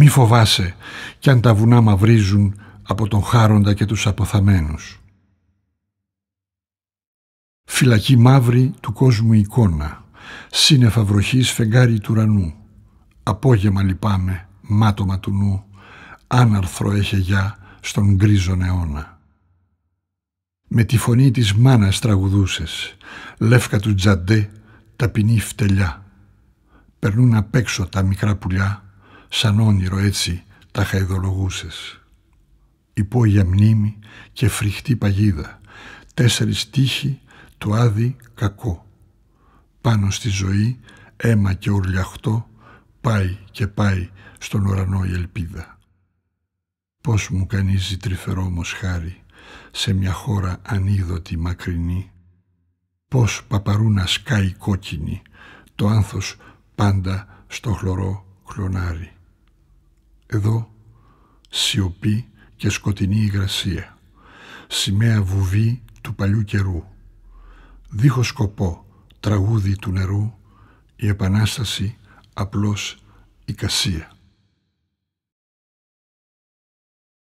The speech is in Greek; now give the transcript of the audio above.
Μη φοβάσαι κι αν τα βουνά μαυρίζουν από τον χάροντα και τους αποθαμένους. Φυλακή μαύρη του κόσμου εικόνα, σύννεφα βροχής φεγγάρι του ουρανού, απόγευμα λυπάμαι, μάτωμα του νου, άναρθρο γιά στον γκρίζον αιώνα. Με τη φωνή της μάνας τραγουδούσες, λεύκα του τζαντέ, ταπεινή φτελιά. Περνούν απ' έξω τα μικρά πουλιά, σαν όνειρο έτσι τα χαϊδολογούσες. Υπόγεια μνήμη και φρικτή παγίδα, τέσσερις τύχη του άδει κακό. Πάνω στη ζωή αίμα και ουρλιαχτό πάει και πάει στον ουρανό η ελπίδα. Πώς μου κανίζει όμως χάρη σε μια χώρα ανίδωτη μακρινή, πώς παπαρούνας σκάει κόκκινη το άνθος πάντα στο χλωρό χλονάρι. Εδώ σιωπή και σκοτεινή υγρασία. Σημαία βουβή του παλιού καιρού. Δίχως σκοπό τραγούδι του νερού η Επανάσταση απλώς η κασία».